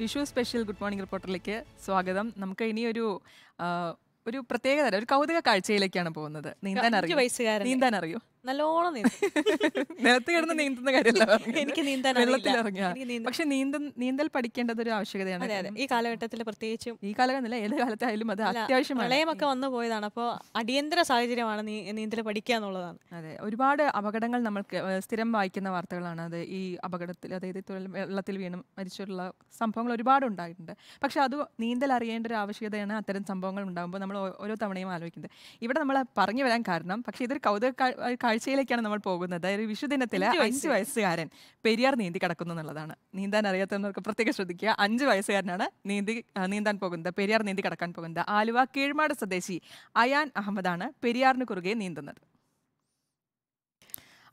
Vishu special good morning റിപ്പോർട്ടറിലേക്ക് സ്വാഗതം നമുക്ക് ഇനി ഒരു ഒരു പ്രത്യേകത ഒരു കൗതുക കാഴ്ചയിലേക്കാണ് പോകുന്നത് നീന്താൻ അറിയോ നീന്താൻ അറിയോ നല്ലോണം നീന്തി നിലത്ത് കിടന്ന് നീന്തുന്ന കാര്യമല്ല എനിക്ക് നീന്താൻ പക്ഷെ നീന്തൽ നീന്തൽ പഠിക്കേണ്ടത് ഒരു ആവശ്യകതയാണ് അതെ ഈ കാലഘട്ടത്തിൽ പ്രത്യേകിച്ചും ഈ കാലഘട്ടമല്ല ഏത് കാലത്തായാലും അത് അത്യാവശ്യം പ്രളയമൊക്കെ വന്നു പോയതാണ് അപ്പോൾ അടിയന്തര സാഹചര്യമാണ് നീന്തൽ പഠിക്കുക എന്നുള്ളതാണ് അതെ ഒരുപാട് അപകടങ്ങൾ നമ്മൾക്ക് സ്ഥിരം വായിക്കുന്ന വാർത്തകളാണ് അത് ഈ അപകടത്തിൽ അതായത് വെള്ളത്തിൽ വീണ് മരിച്ചിട്ടുള്ള സംഭവങ്ങൾ ഒരുപാട് ഉണ്ടായിട്ടുണ്ട് പക്ഷെ അത് നീന്തൽ അറിയേണ്ട ഒരു ആവശ്യകതയാണ് അത്തരം സംഭവങ്ങൾ ഉണ്ടാകുമ്പോൾ നമ്മൾ ഓരോ തവണയും ആലോചിക്കുന്നത് ഇവിടെ നമ്മൾ പറഞ്ഞു വരാൻ കാരണം പക്ഷേ ഇതൊരു കൗതുക കാഴ്ചയിലേക്കാണ് നമ്മൾ പോകുന്നത് അതായത് വിഷുദിനത്തിൽ അഞ്ച് വയസ്സുകാരൻ പെരിയാർ നീന്തി കിടക്കുന്നു എന്നുള്ളതാണ് നീന്താൻ അറിയാത്തവർക്ക് പ്രത്യേകം ശ്രദ്ധിക്കുക അഞ്ച് വയസ്സുകാരനാണ് നീന്തി നീന്താൻ പോകുന്നത് പെരിയാർ നീന്തി കിടക്കാൻ പോകുന്നത് ആലുവ കീഴ്മാട് സ്വദേശി അയാൻ അഹമ്മദാണ് പെരിയാറിന് കുറുകെ നീന്തുന്നത്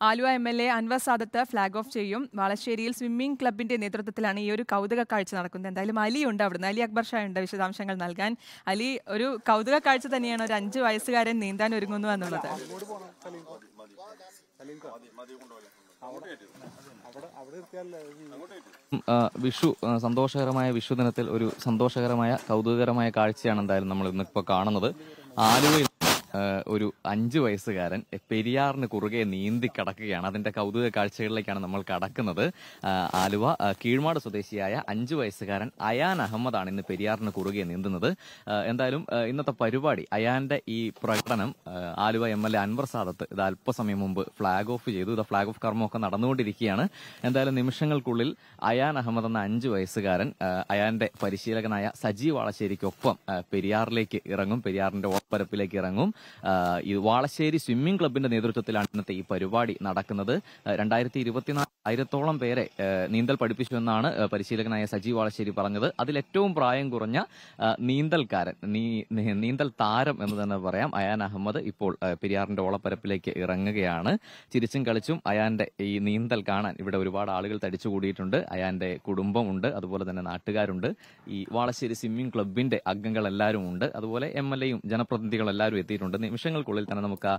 Aluva M L A Anwar Sadath flag off ചെയ്യും വളശ്ശേരിയിൽ സ്വിമ്മിംഗ് ക്ലബിന്റെ നേതൃത്വത്തിലാണ് ഈ ഒരു കൗതുക കാഴ്ച നടക്കുന്നത് എന്തായാലും അലി ഉണ്ട് അവിടുന്ന് അലി അക്ബർ ഷാ ഉണ്ട് വിശദാംശങ്ങൾ നൽകാൻ അലി ഒരു കൗതുക കാഴ്ച തന്നെയാണ് ഒരു അഞ്ചു വയസ്സുകാരൻ നീന്താൻ ഒരുങ്ങുന്നു എന്നുള്ളത് വിഷു സന്തോഷകരമായ വിഷു ദിനത്തിൽ ഒരു സന്തോഷകരമായ കൗതുകകരമായ കാഴ്ചയാണ് എന്തായാലും നമ്മൾ ഇന്നിപ്പോൾ കാണുന്നത് ആലുവയിൽ ഒരു അഞ്ചു വയസ്സുകാരൻ പെരിയാറിന് കുറുകെ നീന്തി കടക്കുകയാണ് അതിന്റെ കൗതുക കാഴ്ചകളിലേക്കാണ് നമ്മൾ കടക്കുന്നത് ആലുവ കീഴ്മാട് സ്വദേശിയായ അഞ്ചു വയസ്സുകാരൻ അയാൻ അഹമ്മദാണ് ഇന്ന് പെരിയാറിന് കുറുകെ നീന്തുന്നത് എന്തായാലും ഇന്നത്തെ പരിപാടി അയാന്റെ ഈ പ്രകടനം Aluva M L A Anwar Sadath ഇത് അല്പസമയം മുമ്പ് ഫ്ളാഗ് ഓഫ് ചെയ്തു ഇത് ഫ്ളാഗ് ഓഫ് കർമ്മമൊക്കെ നടന്നുകൊണ്ടിരിക്കുകയാണ് എന്തായാലും നിമിഷങ്ങൾക്കുള്ളിൽ അയാൻ അഹമ്മദ് എന്ന അഞ്ചു വയസ്സുകാരൻ അയാന്റെ പരിശീലകനായ സജീവ് ആളശ്ശേരിക്കൊപ്പം പെരിയാറിലേക്ക് ഇറങ്ങും പെരിയാറിന്റെ ഓപ്പരപ്പിലേക്ക് ഇറങ്ങും ഈ വാളശ്ശേരി സ്വിമ്മിംഗ് ക്ലബിന്റെ നേതൃത്വത്തിലാണ് ഇന്നത്തെ ഈ പരിപാടി നടക്കുന്നത് രണ്ടായിരത്തി ആയിരത്തോളം പേരെ നീന്തൽ പഠിപ്പിച്ചുവെന്നാണ് പരിശീലകനായ സജീവ് വാളശ്ശേരി പറഞ്ഞത് അതിൽ ഏറ്റവും പ്രായം കുറഞ്ഞ നീന്തൽക്കാരൻ നീന്തൽ താരം എന്ന് തന്നെ പറയാം അയാൻ അഹമ്മദ് ഇപ്പോൾ പെരിയാറിന്റെ ഓളപ്പരപ്പിലേക്ക് ഇറങ്ങുകയാണ് ചിരിച്ചും കളിച്ചും അയാന്റെ ഈ നീന്തൽ കാണാൻ ഇവിടെ ഒരുപാട് ആളുകൾ തടിച്ചുകൂടിയിട്ടുണ്ട് അയാന്റെ കുടുംബമുണ്ട് അതുപോലെ തന്നെ നാട്ടുകാരുണ്ട് ഈ വാളശ്ശേരി സ്വിമ്മിംഗ് ക്ലബിന്റെ അംഗങ്ങൾ എല്ലാവരും ഉണ്ട് അതുപോലെ എം എൽ എയും ജനപ്രതിനിധികൾ എല്ലാവരും എത്തിയിട്ടുണ്ട് നിമിഷങ്ങൾക്കുള്ളിൽ തന്നെ നമുക്ക്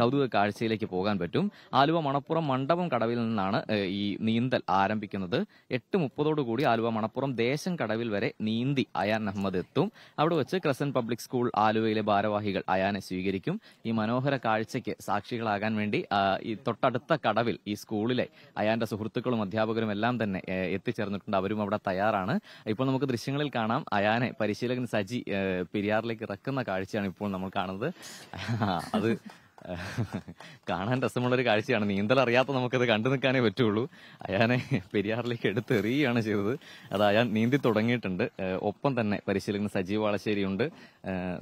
കൗതുക കാഴ്ചയിലേക്ക് പോകാൻ പറ്റും ആലുവ മണപ്പുറം മണ്ഡപം കടവിൽ നിന്നാണ് ഈ നീന്തൽ ആരംഭിക്കുന്നത് എട്ട് മുപ്പതോടുകൂടി ആലുവ മണപ്പുറം ദേശം കടവിൽ വരെ നീന്തി അയാൻ അഹമ്മദ് എത്തും അവിടെ വെച്ച് ക്രസൻ പബ്ലിക് സ്കൂൾ ആലുവയിലെ ഭാരവാഹികൾ അയാനെ സ്വീകരിക്കും ഈ മനോഹര കാഴ്ചയ്ക്ക് സാക്ഷികളാകാൻ വേണ്ടി ഈ തൊട്ടടുത്ത കടവിൽ ഈ സ്കൂളിലെ അയാന്റെ സുഹൃത്തുക്കളും അധ്യാപകരും എല്ലാം തന്നെ എത്തിച്ചേർന്നിട്ടുണ്ട് അവരും അവിടെ തയ്യാറാണ് ഇപ്പോൾ നമുക്ക് ദൃശ്യങ്ങളിൽ കാണാം അയാനെ പരിശീലകൻ സജി പെരിയാറിലേക്ക് ഇറക്കുന്ന കാഴ്ചയാണ് ഇപ്പോൾ നമ്മൾ കാണുന്നത് അത് കാണാൻ രസമുള്ളൊരു കാഴ്ചയാണ് നീന്തൽ അറിയാത്ത നമുക്കത് കണ്ടു നിൽക്കാനേ പറ്റുള്ളൂ അയാനെ പെരിയാറിലേക്ക് എടുത്തെറിയുകയാണ് ചെയ്തത് അത് അയാൾ നീന്തി തുടങ്ങിയിട്ടുണ്ട് ഒപ്പം തന്നെ പരിശീലകൻ സജീവ് വളശ്ശേരിയുണ്ട്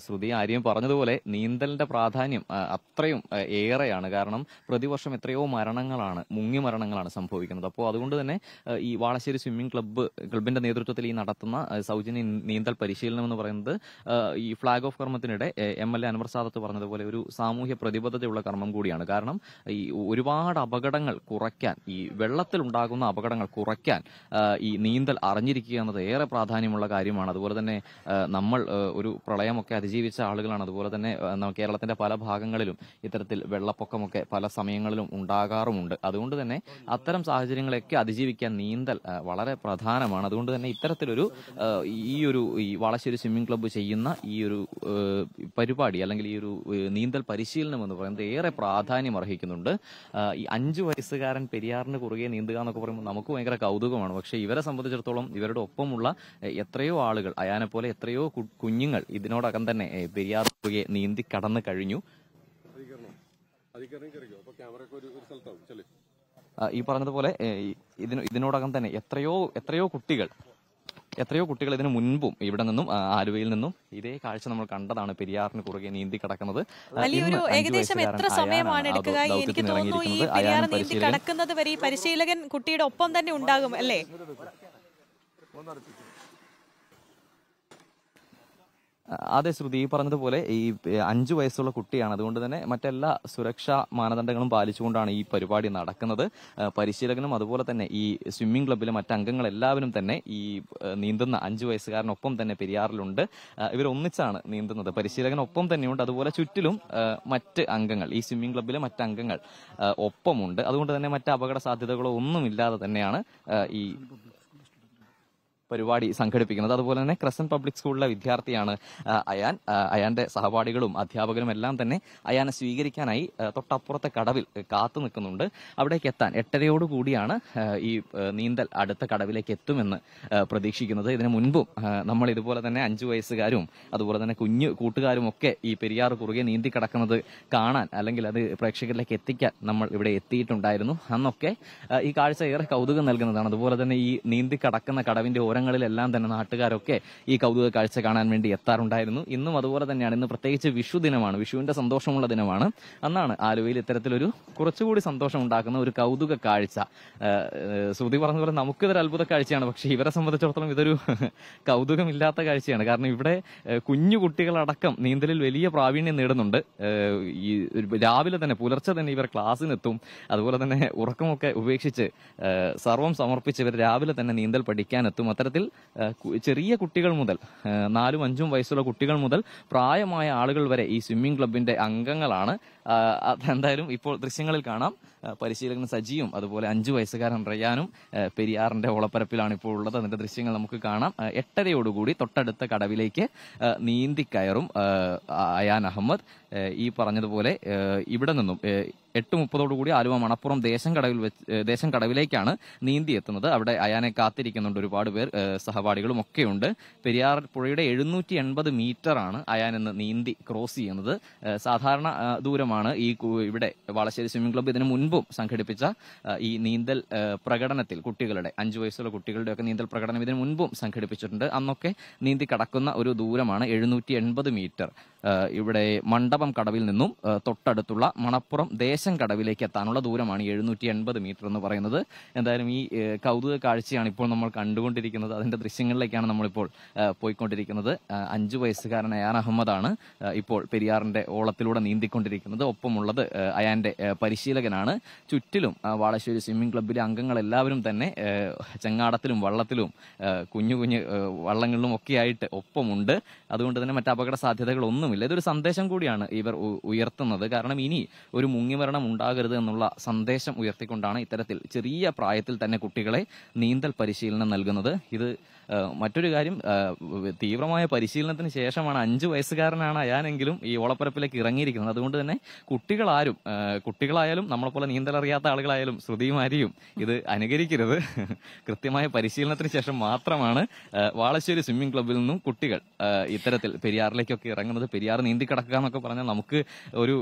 ശ്രുതി ആര്യം പറഞ്ഞതുപോലെ നീന്തലിന്റെ പ്രാധാന്യം അത്രയും ഏറെയാണ് കാരണം പ്രതിവർഷം എത്രയോ മരണങ്ങളാണ് മുങ്ങി മരണങ്ങളാണ് സംഭവിക്കുന്നത് അപ്പോൾ അതുകൊണ്ട് തന്നെ ഈ വാളശ്ശേരി സ്വിമ്മിംഗ് ക്ലബ്ബ് ക്ലബിന്റെ നേതൃത്വത്തിൽ ഈ നടത്തുന്ന സൗജന്യ നീന്തൽ പരിശീലനം എന്ന് പറയുന്നത് ഈ ഫ്ളാഗ് ഓഫ് കർമ്മത്തിനിടെ M L A Anwar Sadath പറഞ്ഞതുപോലെ ഒരു സാമൂഹ്യ പ്രതിബദ്ധ പ്രതിബദ്ധതയുള്ള കർമ്മം കൂടിയാണ് കാരണം ഈ ഒരുപാട് അപകടങ്ങൾ കുറയ്ക്കാൻ ഈ വെള്ളത്തിൽ ഉണ്ടാകുന്ന അപകടങ്ങൾ കുറയ്ക്കാൻ ഈ നീന്തൽ അറിഞ്ഞിരിക്കുക എന്നത് ഏറെ പ്രാധാന്യമുള്ള കാര്യമാണ് അതുപോലെ തന്നെ നമ്മൾ ഒരു പ്രളയമൊക്കെ അതിജീവിച്ച ആളുകളാണ് അതുപോലെ തന്നെ കേരളത്തിന്റെ പല ഭാഗങ്ങളിലും ഇത്തരത്തിൽ വെള്ളപ്പൊക്കമൊക്കെ പല സമയങ്ങളിലും ഉണ്ടാകാറുമുണ്ട് അതുകൊണ്ട് തന്നെ അത്തരം സാഹചര്യങ്ങളൊക്കെ അതിജീവിക്കാൻ നീന്തൽ വളരെ പ്രധാനമാണ് അതുകൊണ്ട് തന്നെ ഇത്തരത്തിലൊരു ഈ ഒരു ഈ വളശ്ശേരി സ്വിമ്മിംഗ് ക്ലബ്ബ് ചെയ്യുന്ന ഈ ഒരു പരിപാടി അല്ലെങ്കിൽ ഈ ഒരു നീന്തൽ പരിശീലനം എന്ന് പറയുന്നത് ഏറെ പ്രാധാന്യം അർഹിക്കുന്നുണ്ട് ഈ അഞ്ചു വയസ്സുകാരൻ പെരിയാറിന് കുറുകെ നീന്തുക എന്നൊക്കെ പറയുമ്പോൾ നമുക്ക് ഭയങ്കര കൗതുകമാണ് പക്ഷേ ഇവരെ സംബന്ധിച്ചിടത്തോളം ഇവരുടെ ഒപ്പമുള്ള എത്രയോ ആളുകൾ അയാനെ പോലെ എത്രയോ കുഞ്ഞുങ്ങൾ ഇതിനോടകം തന്നെ പെരിയാർ കുറുകെ നീന്തി കടന്നു കഴിഞ്ഞു ഈ പറഞ്ഞതുപോലെ ഇതിനോടകം തന്നെ എത്രയോ എത്രയോ കുട്ടികൾ എത്രയോ കുട്ടികൾ ഇതിനു മുൻപും ഇവിടെ നിന്നും ആലുവയിൽ നിന്നും ഇതേ കാഴ്ച നമ്മൾ കണ്ടതാണ് പെരിയാറിന് കുറുകെ നീന്തി കിടക്കുന്നത് വലിയൊരു ഏകദേശം എത്ര സമയമാണ് എടുക്കുക എനിക്ക് തോന്നുന്നു ഈ പെരിയാർ നീന്തി കിടക്കുന്നത് വരെ ഈ പരിശീലകൻ കുട്ടിയുടെ ഒപ്പം തന്നെ ഉണ്ടാകും അല്ലേ അതെ ശ്രുതി ഈ പറഞ്ഞതുപോലെ ഈ അഞ്ചു വയസ്സുള്ള കുട്ടിയാണ് അതുകൊണ്ട് തന്നെ മറ്റെല്ലാ സുരക്ഷാ മാനദണ്ഡങ്ങളും പാലിച്ചുകൊണ്ടാണ് ഈ പരിപാടി നടക്കുന്നത് പരിശീലകനും അതുപോലെ തന്നെ ഈ സ്വിമ്മിംഗ് ക്ലബ്ബിലെ മറ്റംഗങ്ങൾ എല്ലാവരും തന്നെ ഈ നീന്തുന്ന അഞ്ചു വയസ്സുകാരനൊപ്പം തന്നെ പെരിയാറിലുണ്ട് ഇവരൊന്നിച്ചാണ് നീന്തുന്നത് പരിശീലകനൊപ്പം തന്നെയുണ്ട് അതുപോലെ ചുറ്റിലും മറ്റ് അംഗങ്ങൾ ഈ സ്വിമ്മിംഗ് ക്ലബ്ബിലെ മറ്റംഗങ്ങൾ ഒപ്പമുണ്ട് അതുകൊണ്ട് തന്നെ മറ്റ് അപകട സാധ്യതകളോ ഒന്നുമില്ലാതെ തന്നെയാണ് ഈ പരിപാടി സംഘടിപ്പിക്കുന്നത് അതുപോലെ തന്നെ ക്രസൻ പബ്ലിക് സ്കൂളിലെ വിദ്യാർത്ഥിയാണ് അയാൻ അയാന്റെ സഹപാഠികളും അധ്യാപകരും എല്ലാം തന്നെ അയാനെ സ്വീകരിക്കാനായി തൊട്ടപ്പുറത്തെ കടവിൽ കാത്തു നിൽക്കുന്നുണ്ട് അവിടേക്ക് എത്താൻ എട്ടരയോട് കൂടിയാണ് ഈ നീന്തൽ അടുത്ത കടവിലേക്ക് എത്തുമെന്ന് പ്രതീക്ഷിക്കുന്നത് ഇതിനു മുൻപും നമ്മൾ ഇതുപോലെ തന്നെ അഞ്ചു വയസ്സുകാരും അതുപോലെ തന്നെ കുഞ്ഞു കൂട്ടുകാരും ഒക്കെ ഈ പെരിയാർ കുറുകെ നീന്തി കിടക്കുന്നത് കാണാൻ അല്ലെങ്കിൽ അത് പ്രേക്ഷകരിലേക്ക് എത്തിക്കാൻ നമ്മൾ ഇവിടെ എത്തിയിട്ടുണ്ടായിരുന്നു അന്നൊക്കെ ഈ കാഴ്ച ഏറെ കൗതുകം നൽകുന്നതാണ് അതുപോലെ തന്നെ ഈ നീന്തി കടക്കുന്ന കടവിന്റെ പൂരങ്ങളിലെല്ലാം തന്നെ നാട്ടുകാരൊക്കെ ഈ കൗതുക കാഴ്ച കാണാൻ വേണ്ടി എത്താറുണ്ടായിരുന്നു ഇന്നും അതുപോലെ തന്നെയാണ് ഇന്ന് പ്രത്യേകിച്ച് വിഷു ദിനമാണ് വിഷുവിന്റെ സന്തോഷമുള്ള ദിനമാണ് അന്നാണ് ആലുവയിൽ ഇത്തരത്തിലൊരു കുറച്ചുകൂടി സന്തോഷം ഉണ്ടാക്കുന്ന ഒരു കൗതുക കാഴ്ച ശ്രുതി പറഞ്ഞതുപോലെ നമുക്കിതൊരു അത്ഭുത കാഴ്ചയാണ് പക്ഷേ ഇവരെ സംബന്ധിച്ചിടത്തോളം ഇതൊരു കൗതുകമില്ലാത്ത കാഴ്ചയാണ് കാരണം ഇവിടെ കുഞ്ഞു കുട്ടികളടക്കം നീന്തലിൽ വലിയ പ്രാവീണ്യം നേടുന്നുണ്ട് ഈ രാവിലെ തന്നെ പുലർച്ചെ തന്നെ ഇവർ ക്ലാസ്സിനെത്തും അതുപോലെ തന്നെ ഉറക്കമൊക്കെ ഉപേക്ഷിച്ച് സർവം സമർപ്പിച്ച് ഇവർ രാവിലെ തന്നെ നീന്തൽ പഠിക്കാനെത്തും അത്തരം അത്തരത്തിൽ ചെറിയ കുട്ടികൾ മുതൽ നാലും അഞ്ചും വയസ്സുള്ള കുട്ടികൾ മുതൽ പ്രായമായ ആളുകൾ വരെ ഈ സ്വിമ്മിംഗ് ക്ലബിന്റെ അംഗങ്ങളാണ് എന്തായാലും ഇപ്പോൾ ദൃശ്യങ്ങളിൽ കാണാം പരിശീലകൻ സജിയും അതുപോലെ അഞ്ചു വയസ്സുകാരൻ റയാനും പെരിയാറിന്റെ ഓളപ്പരപ്പിലാണ് ഇപ്പോൾ ഉള്ളത് അതിന്റെ ദൃശ്യങ്ങൾ നമുക്ക് കാണാം എട്ടരയോടുകൂടി തൊട്ടടുത്ത കടവിലേക്ക് നീന്തി കയറും അയാൻ അഹമ്മദ് ഈ പറഞ്ഞതുപോലെ ഇവിടെ നിന്നും എട്ട് മുപ്പതോടുകൂടി ആലുവ മണപ്പുറം ദേശം കടവിൽ വെച്ച് ദേശം കടവിലേക്കാണ് നീന്തി എത്തുന്നത് അവിടെ അയാനെ കാത്തിരിക്കുന്നുണ്ട് ഒരുപാട് പേർ സഹപാഠികളും ഒക്കെയുണ്ട് പെരിയാർ പുഴയുടെ എഴുന്നൂറ്റി എൺപത് മീറ്ററാണ് അയാൻ ഇന്ന് നീന്തി ക്രോസ് ചെയ്യുന്നത് സാധാരണ ദൂരമാണ് പ്രകാരമാണ് ഈ ഇവിടെ വളശ്ശേരി സ്വിമ്മിംഗ് ക്ലബ്ബ് ഇതിനു മുൻപും സംഘടിപ്പിച്ച ഈ നീന്തൽ പ്രകടനത്തിൽ കുട്ടികളുടെ അഞ്ചു വയസ്സുള്ള കുട്ടികളുടെയൊക്കെ നീന്തൽ പ്രകടനം ഇതിനു മുൻപും സംഘടിപ്പിച്ചിട്ടുണ്ട് അന്നൊക്കെ നീന്തി കടക്കുന്ന ഒരു ദൂരമാണ് എഴുന്നൂറ്റി മീറ്റർ ഇവിടെ മണ്ഡപം കടവിൽ നിന്നും തൊട്ടടുത്തുള്ള മണപ്പുറം ദേശം കടവിലേക്ക് എത്താനുള്ള ദൂരമാണ് എഴുന്നൂറ്റി എൺപത് മീറ്റർ എന്ന് പറയുന്നത് എന്തായാലും ഈ കൗതുക കാഴ്ചയാണ് ഇപ്പോൾ നമ്മൾ കണ്ടുകൊണ്ടിരിക്കുന്നത് അതിൻ്റെ ദൃശ്യങ്ങളിലേക്കാണ് നമ്മളിപ്പോൾ പോയിക്കൊണ്ടിരിക്കുന്നത് അഞ്ചു വയസ്സുകാരൻ അയാൻ അഹമ്മദാണ് ഇപ്പോൾ പെരിയാറിൻ്റെ ഓളത്തിലൂടെ നീന്തിക്കൊണ്ടിരിക്കുന്നത് ഒപ്പമുള്ളത് അയാൻ്റെ പരിശീലകനാണ് ചുറ്റിലും വാളശ്ശേരി സ്വിമ്മിംഗ് ക്ലബ്ബിലെ അംഗങ്ങൾ എല്ലാവരും തന്നെ ചെങ്ങാടത്തിലും വള്ളത്തിലും കുഞ്ഞു കുഞ്ഞു വള്ളങ്ങളിലും ഒക്കെയായിട്ട് ഒപ്പമുണ്ട് അതുകൊണ്ട് തന്നെ മറ്റ് അപകട സാധ്യതകളൊന്നും മാത്രമില്ല ഇതൊരു സന്ദേശം കൂടിയാണ് ഇവർ ഉയർത്തുന്നത് കാരണം ഇനി ഒരു മുങ്ങിമരണം ഉണ്ടാകരുത് എന്നുള്ള സന്ദേശം ഉയർത്തിക്കൊണ്ടാണ് ഇത്തരത്തിൽ ചെറിയ പ്രായത്തിൽ തന്നെ കുട്ടികളെ നീന്തൽ പരിശീലനം നൽകുന്നത് ഇത് മറ്റൊരു കാര്യം തീവ്രമായ പരിശീലനത്തിന് ശേഷമാണ് അഞ്ച് വയസ്സുകാരനാണ് അയാനെങ്കിലും ഈ ഓളപ്പരപ്പിലേക്ക് ഇറങ്ങിയിരിക്കുന്നത് അതുകൊണ്ട് തന്നെ കുട്ടികളാരും കുട്ടികളായാലും നമ്മളെപ്പോലെ നീന്തലറിയാത്ത ആളുകളായാലും ശ്രുതിമാരിയും ഇത് അനുകരിക്കരുത് കൃത്യമായ പരിശീലനത്തിന് ശേഷം മാത്രമാണ് വാളശ്ശേരി സ്വിമ്മിംഗ് ക്ലബ്ബിൽ നിന്നും കുട്ടികൾ ഇത്തരത്തിൽ പെരിയാറിലേക്കൊക്കെ ഇറങ്ങുന്നത് പെരിയാർ നീന്തി കിടക്കുക എന്നൊക്കെ പറഞ്ഞാൽ നമുക്ക് ഒരു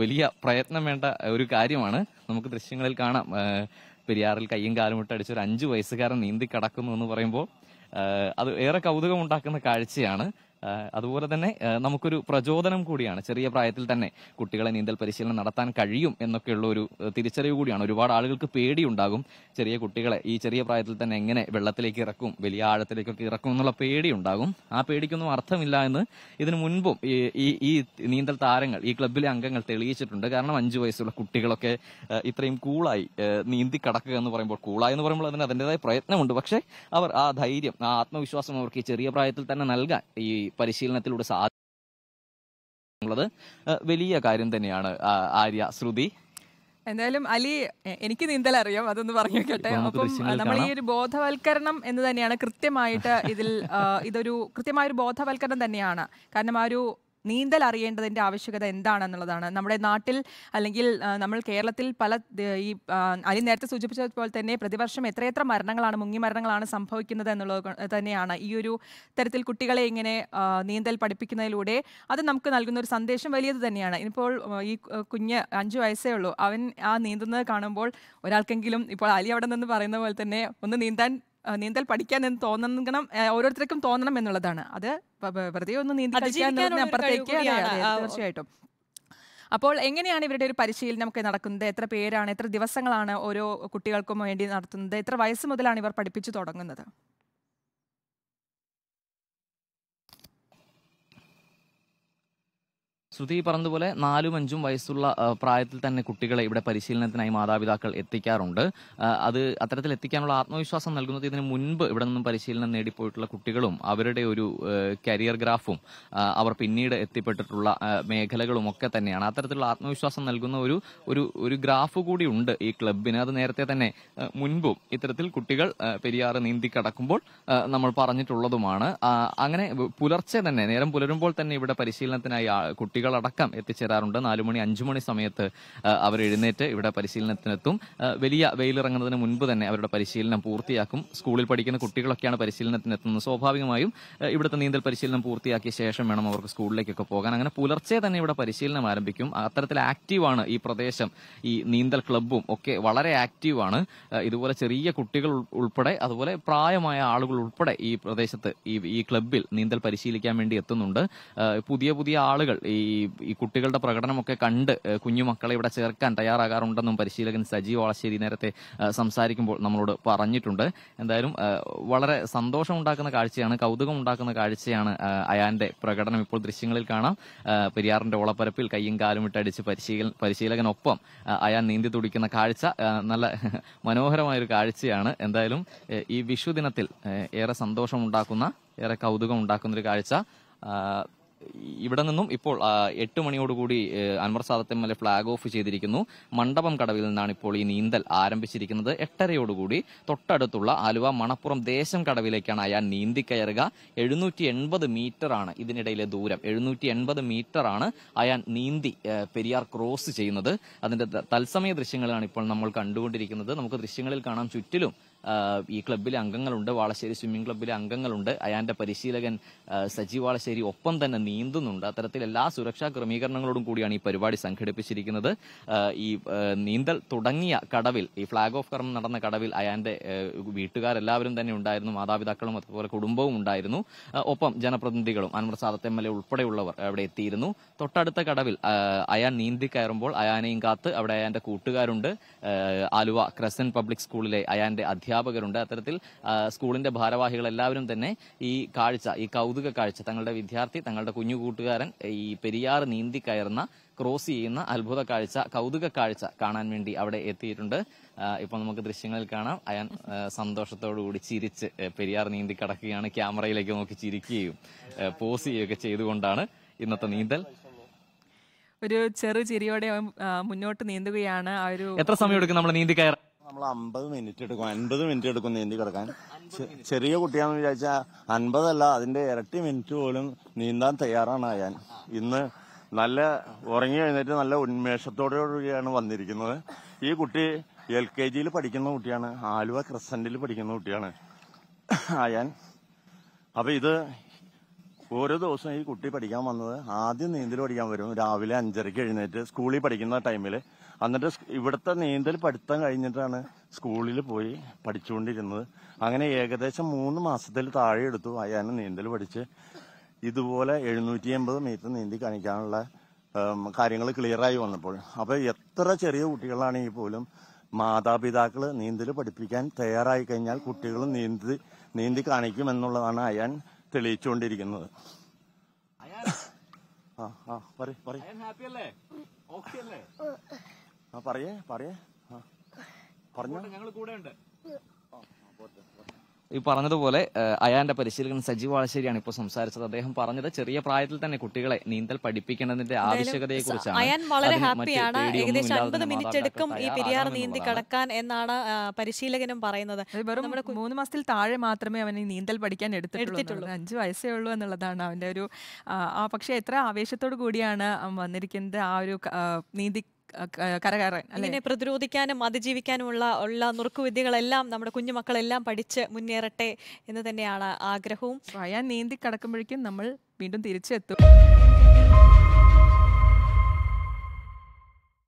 വലിയ പ്രയത്നം വേണ്ട ഒരു കാര്യമാണ് നമുക്ക് ദൃശ്യങ്ങളിൽ കാണാം പെരിയാറിൽ കയ്യും കാലും ഇട്ട് അടിച്ചൊരു അഞ്ചു വയസ്സുകാരൻ നീന്തി കടക്കുന്നു എന്ന് പറയുമ്പോൾ അത് ഏറെ കൗതുകമുണ്ടാക്കുന്ന കാഴ്ചയാണ് അതുപോലെ തന്നെ നമുക്കൊരു പ്രചോദനം കൂടിയാണ് ചെറിയ പ്രായത്തിൽ തന്നെ കുട്ടികളെ നീന്തൽ പരിശീലനം നടത്താൻ കഴിയും എന്നൊക്കെയുള്ള ഒരു തിരിച്ചറിവ് കൂടിയാണ് ഒരുപാട് ആളുകൾക്ക് പേടിയുണ്ടാകും ചെറിയ കുട്ടികളെ ഈ ചെറിയ പ്രായത്തിൽ തന്നെ എങ്ങനെ വെള്ളത്തിലേക്ക് ഇറക്കും വലിയ ആഴത്തിലേക്കൊക്കെ ഇറക്കും എന്നുള്ള പേടിയുണ്ടാകും ആ പേടിക്കൊന്നും അർത്ഥമില്ല എന്ന് ഇതിനു മുൻപും ഈ ഈ നീന്തൽ താരങ്ങൾ ഈ ക്ലബ്ബിലെ അംഗങ്ങൾ തെളിയിച്ചിട്ടുണ്ട് കാരണം അഞ്ചു വയസ്സുള്ള കുട്ടികളൊക്കെ ഇത്രയും കൂളായി നീന്തി കടക്കുക എന്ന് പറയുമ്പോൾ കൂളായി എന്ന് പറയുമ്പോൾ അതിന് അതിൻ്റെതായ പ്രയത്നമുണ്ട് പക്ഷേ അവർ ആ ധൈര്യം ആ ആത്മവിശ്വാസം അവർക്ക് ഈ ചെറിയ പ്രായത്തിൽ തന്നെ നൽകാൻ ഈ പരിശീലനത്തിലൂടെ സാധിക്കുന്നത് വലിയ കാര്യം തന്നെയാണ് ആര്യ ശ്രുതി എന്തായാലും അലി എനിക്ക് നീന്തൽ അറിയാം അതൊന്ന് പറഞ്ഞു കേട്ടെ അപ്പം നമ്മൾ ഈ ഒരു ബോധവൽക്കരണം എന്ന് തന്നെയാണ് കൃത്യമായിട്ട് ഇതിൽ ഇതൊരു കൃത്യമായ ഒരു ബോധവൽക്കരണം തന്നെയാണ് കാരണം ആ ഒരു നീന്തൽ അറിയേണ്ടതിൻ്റെ ആവശ്യകത എന്താണെന്നുള്ളതാണ് നമ്മുടെ നാട്ടിൽ അല്ലെങ്കിൽ നമ്മൾ കേരളത്തിൽ പല ഈ അലി നേരത്തെ സൂചിപ്പിച്ചതുപോലെ തന്നെ പ്രതിവർഷം എത്രയെത്ര മരണങ്ങളാണ് മുങ്ങി മരണങ്ങളാണ് സംഭവിക്കുന്നത് എന്നുള്ളത് തന്നെയാണ് ഈ ഒരു തരത്തിൽ കുട്ടികളെ ഇങ്ങനെ നീന്തൽ പഠിപ്പിക്കുന്നതിലൂടെ അത് നമുക്ക് നൽകുന്ന ഒരു സന്ദേശം വലിയത് തന്നെയാണ് ഇപ്പോൾ ഈ കുഞ്ഞ് അഞ്ച് വയസ്സേ ഉള്ളൂ അവൻ ആ നീന്തുന്നത് കാണുമ്പോൾ ഒരാൾക്കെങ്കിലും ഇപ്പോൾ അലി അവിടെ നിന്ന് പറയുന്ന പോലെ തന്നെ ഒന്ന് നീന്താൻ നീന്തൽ പഠിക്കാൻ എന്ന് തോന്നണം ഓരോരുത്തർക്കും തോന്നണം എന്നുള്ളതാണ് അത് വെറുതെ ഒന്ന് നീന്തി അപ്പുറത്തേക്ക് തീർച്ചയായിട്ടും അപ്പോൾ എങ്ങനെയാണ് ഇവരുടെ ഒരു പരിശീലനം ഒക്കെ നടക്കുന്നത് എത്ര പേരാണ് എത്ര ദിവസങ്ങളാണ് ഓരോ കുട്ടികൾക്കും വേണ്ടി നടത്തുന്നത് എത്ര വയസ്സ് മുതലാണ് ഇവർ പഠിപ്പിച്ചു തുടങ്ങുന്നത് ശ്രുതി പറഞ്ഞതുപോലെ നാലും അഞ്ചും വയസ്സുള്ള പ്രായത്തിൽ തന്നെ കുട്ടികളെ ഇവിടെ പരിശീലനത്തിനായി മാതാപിതാക്കൾ എത്തിക്കാറുണ്ട് അത് അത്തരത്തിൽ എത്തിക്കാനുള്ള ആത്മവിശ്വാസം നൽകുന്നത് ഇതിന് മുൻപ് ഇവിടെ നിന്നും പരിശീലനം നേടിപ്പോയിട്ടുള്ള കുട്ടികളും അവരുടെ ഒരു കരിയർ ഗ്രാഫും അവർ പിന്നീട് എത്തിപ്പെട്ടിട്ടുള്ള മേഖലകളും ഒക്കെ തന്നെയാണ് അത്തരത്തിലുള്ള ആത്മവിശ്വാസം നൽകുന്ന ഒരു ഒരു ഒരു ഗ്രാഫ് കൂടി ഉണ്ട് ഈ ക്ലബിന് അത് നേരത്തെ തന്നെ മുൻപും ഇത്തരത്തിൽ കുട്ടികൾ പെരിയാറ് നീന്തി കടക്കുമ്പോൾ നമ്മൾ പറഞ്ഞിട്ടുള്ളതുമാണ് അങ്ങനെ പുലർച്ചെ തന്നെ നേരം പുലരുമ്പോൾ തന്നെ ഇവിടെ പരിശീലനത്തിനായി കുട്ടികൾ കുട്ടികളടക്കം എത്തിച്ചേരാറുണ്ട് നാലുമണി അഞ്ചുമണി മണി സമയത്ത് അവർ എഴുന്നേറ്റ് ഇവിടെ പരിശീലനത്തിനെത്തും വലിയ വെയിലിറങ്ങുന്നതിന് മുൻപ് തന്നെ അവരുടെ പരിശീലനം പൂർത്തിയാക്കും സ്കൂളിൽ പഠിക്കുന്ന കുട്ടികളൊക്കെയാണ് പരിശീലനത്തിനെത്തുന്നത് സ്വാഭാവികമായും ഇവിടുത്തെ നീന്തൽ പരിശീലനം പൂർത്തിയാക്കിയ ശേഷം വേണം അവർക്ക് സ്കൂളിലേക്കൊക്കെ പോകാൻ അങ്ങനെ പുലർച്ചെ തന്നെ ഇവിടെ പരിശീലനം ആരംഭിക്കും അത്തരത്തിൽ ആക്റ്റീവാണ് ഈ പ്രദേശം ഈ നീന്തൽ ക്ലബ്ബും ഒക്കെ വളരെ ആക്റ്റീവാണ് ഇതുപോലെ ചെറിയ കുട്ടികൾ ഉൾപ്പെടെ അതുപോലെ പ്രായമായ ആളുകൾ ഉൾപ്പെടെ ഈ പ്രദേശത്ത് ഈ ഈ ക്ലബ്ബിൽ നീന്തൽ പരിശീലിക്കാൻ വേണ്ടി എത്തുന്നുണ്ട് പുതിയ പുതിയ ആളുകൾ ഈ ഈ കുട്ടികളുടെ പ്രകടനമൊക്കെ കണ്ട് കുഞ്ഞുമക്കളെ ഇവിടെ ചേർക്കാൻ തയ്യാറാകാറുണ്ടെന്നും പരിശീലകൻ സജീവ് വളശ്ശേരി നേരത്തെ സംസാരിക്കുമ്പോൾ നമ്മളോട് പറഞ്ഞിട്ടുണ്ട് എന്തായാലും വളരെ സന്തോഷമുണ്ടാക്കുന്ന കാഴ്ചയാണ് കൗതുകം ഉണ്ടാക്കുന്ന കാഴ്ചയാണ് അയാന്റെ പ്രകടനം ഇപ്പോൾ ദൃശ്യങ്ങളിൽ കാണാം പെരിയാറിന്റെ ഓളപ്പരപ്പിൽ കയ്യും കാലും ഇട്ടടിച്ച് പരിശീലൻ പരിശീലകനൊപ്പം അയാൻ നീന്തി തുടിക്കുന്ന കാഴ്ച നല്ല മനോഹരമായൊരു കാഴ്ചയാണ് എന്തായാലും ഈ വിഷു ദിനത്തിൽ ഏറെ സന്തോഷമുണ്ടാക്കുന്ന ഏറെ കൗതുകം ഉണ്ടാക്കുന്നൊരു കാഴ്ച ഇവിടെ നിന്നും ഇപ്പോൾ എട്ട് മണിയോടുകൂടി Anwar Sadath M L flag off ചെയ്തിരിക്കുന്നു മണ്ഡപം കടവിൽ നിന്നാണ് ഇപ്പോൾ ഈ നീന്തൽ ആരംഭിച്ചിരിക്കുന്നത് എട്ടരയോടുകൂടി തൊട്ടടുത്തുള്ള ആലുവ മണപ്പുറം ദേശം കടവിലേക്കാണ് അയാൾ നീന്തിക്കയറുക എഴുന്നൂറ്റി എൺപത് മീറ്ററാണ് ഇതിനിടയിലെ ദൂരം എഴുന്നൂറ്റി എൺപത് മീറ്ററാണ് അയാൾ നീന്തി പെരിയാർ ക്രോസ് ചെയ്യുന്നത് അതിന്റെ തത്സമയ ദൃശ്യങ്ങളാണ് ഇപ്പോൾ നമ്മൾ കണ്ടുകൊണ്ടിരിക്കുന്നത് നമുക്ക് ദൃശ്യങ്ങളിൽ കാണാം ചുറ്റിലും ഈ ക്ലബിലെ അംഗങ്ങളുണ്ട് വാളശ്ശേരി സ്വിമ്മിംഗ് ക്ലബിലെ അംഗങ്ങളുണ്ട് അയാന്റെ പരിശീലകൻ സജി വാളശ്ശേരി ഒപ്പം തന്നെ നീന്തുന്നുണ്ട് അത്തരത്തിൽ എല്ലാ സുരക്ഷാ ക്രമീകരണങ്ങളോടും കൂടിയാണ് ഈ പരിപാടി സംഘടിപ്പിച്ചിരിക്കുന്നത് ഈ നീന്തൽ തുടങ്ങിയ കടവിൽ ഈ ഫ്ളാഗ് ഓഫ് കർമ്മം നടന്ന കടവിൽ അയാന്റെ വീട്ടുകാരെല്ലാവരും തന്നെ ഉണ്ടായിരുന്നു മാതാപിതാക്കളും അതുപോലെ കുടുംബവും ഉണ്ടായിരുന്നു ഒപ്പം ജനപ്രതിനിധികളും Anwar Sadath M L A ഉൾപ്പെടെയുള്ളവർ അവിടെ എത്തിയിരുന്നു തൊട്ടടുത്ത കടവിൽ അയാൻ നീന്തി കയറുമ്പോൾ അയാനെയും കാത്ത് അവിടെ അയാന്റെ കൂട്ടുകാരുണ്ട് ആലുവ ക്രസൻ പബ്ലിക് സ്കൂളിലെ അയാന്റെ അധ്യാപക അധ്യാപകരുണ്ട് അത്തരത്തിൽ സ്കൂളിന്റെ ഭാരവാഹികൾ എല്ലാവരും തന്നെ ഈ കാഴ്ച ഈ കൗതുക കാഴ്ച തങ്ങളുടെ വിദ്യാർത്ഥി തങ്ങളുടെ കുഞ്ഞു കൂട്ടുകാരൻ ഈ പെരിയാർ നീന്തി കയറുന്ന ക്രോസ് ചെയ്യുന്ന അത്ഭുത കാഴ്ച കൗതുക കാഴ്ച കാണാൻ വേണ്ടി അവിടെ എത്തിയിട്ടുണ്ട് ഇപ്പൊ നമുക്ക് ദൃശ്യങ്ങളിൽ കാണാം അയാൻ സന്തോഷത്തോടുകൂടി ചിരിച്ച് പെരിയാർ നീന്തി കടക്കുകയാണ് ക്യാമറയിലേക്ക് നോക്കി ചിരിക്കുകയും പോസ് ചെയ്യുകയൊക്കെ ചെയ്തുകൊണ്ടാണ് ഇന്നത്തെ നീന്തൽ ഒരു ചെറു ചിരിയോടെ മുന്നോട്ട് നീന്തുകയാണ് ആ ഒരു എത്ര സമയം എടുക്കും നമ്മൾ നീന്തി കയറാൻ നമ്മൾ അമ്പത് മിനിറ്റ് എടുക്കും അൻപത് മിനിറ്റ് എടുക്കും നീന്തി കിടക്കാൻ ചെറിയ കുട്ടിയാന്ന് വിചാരിച്ചാൽ അൻപതല്ല അതിന്റെ ഇരട്ടി മിനിറ്റ് പോലും നീന്താൻ തയ്യാറാണ് ഞാൻ ഇന്ന് നല്ല ഉറങ്ങി കഴിഞ്ഞിട്ട് നല്ല കൂടിയാണ് വന്നിരിക്കുന്നത് ഈ കുട്ടി എൽ കെ ജിയിൽ പഠിക്കുന്ന കുട്ടിയാണ് ആലുവ ക്രസന്റിൽ പഠിക്കുന്ന കുട്ടിയാണ് ആയാൻ അപ്പൊ ഇത് ഓരോ ദിവസം ഈ കുട്ടി പഠിക്കാൻ വന്നത് ആദ്യം നീന്തൽ പഠിക്കാൻ വരും രാവിലെ അഞ്ചരയ്ക്ക് എഴുന്നേറ്റ് സ്കൂളിൽ പഠിക്കുന്ന ടൈമിൽ എന്നിട്ട് ഇവിടുത്തെ നീന്തൽ പഠിത്തം കഴിഞ്ഞിട്ടാണ് സ്കൂളിൽ പോയി പഠിച്ചുകൊണ്ടിരുന്നത് അങ്ങനെ ഏകദേശം മൂന്ന് മാസത്തിൽ താഴെ എടുത്തു അയാൾ നീന്തൽ പഠിച്ച് ഇതുപോലെ എഴുന്നൂറ്റി അമ്പത് മീറ്റർ നീന്തി കാണിക്കാനുള്ള കാര്യങ്ങൾ ക്ലിയറായി വന്നപ്പോൾ അപ്പോൾ എത്ര ചെറിയ കുട്ടികളാണെങ്കിൽ പോലും മാതാപിതാക്കൾ നീന്തൽ പഠിപ്പിക്കാൻ തയ്യാറായി കഴിഞ്ഞാൽ കുട്ടികൾ നീന്തി നീന്തി കാണിക്കുമെന്നുള്ളതാണ് അയാൻ തെളിയിച്ചുകൊണ്ടിരിക്കുന്നത് പറയേ പറയേ പറഞ്ഞു ഞങ്ങൾ കൂടെ ഉണ്ട് ഈ പറഞ്ഞതുപോലെ അയാന്റെ പരിശീലകൻ സജീവ് വാഴശ്ശേരിയാണ് ഇപ്പൊ സംസാരിച്ചത് അദ്ദേഹം പറഞ്ഞത് ചെറിയ പ്രായത്തിൽ തന്നെ കുട്ടികളെ നീന്തൽ പഠിപ്പിക്കേണ്ടതിന്റെ ആവശ്യകതയെ കുറിച്ചാണ് വളരെ ഹാപ്പിയാണ് ഏകദേശം അൻപത് മിനിറ്റ് എടുക്കും ഈ പെരിയാർ നീന്തി കടക്കാൻ എന്നാണ് പരിശീലകനും പറയുന്നത് വെറും മൂന്ന് മാസത്തിൽ താഴെ മാത്രമേ അവന് നീന്തൽ പഠിക്കാൻ എടുത്തിട്ടുള്ളൂ അഞ്ച് വയസ്സേ ഉള്ളൂ എന്നുള്ളതാണ് അവന്റെ ഒരു പക്ഷേ എത്ര ആവേശത്തോടു കൂടിയാണ് വന്നിരിക്കുന്നത് ആ ഒരു നീന്തി കരകയറാൻ അല്ലെ പ്രതിരോധിക്കാനും അതിജീവിക്കാനുമുള്ള ഉള്ള നുറുക്കുവിദ്യകളെല്ലാം നമ്മുടെ കുഞ്ഞുമക്കളെല്ലാം പഠിച്ച് മുന്നേറട്ടെ എന്ന് തന്നെയാണ് ആഗ്രഹവും സ്വയം നീന്തി കടക്കുമ്പോഴേക്കും നമ്മൾ വീണ്ടും തിരിച്ചെത്തും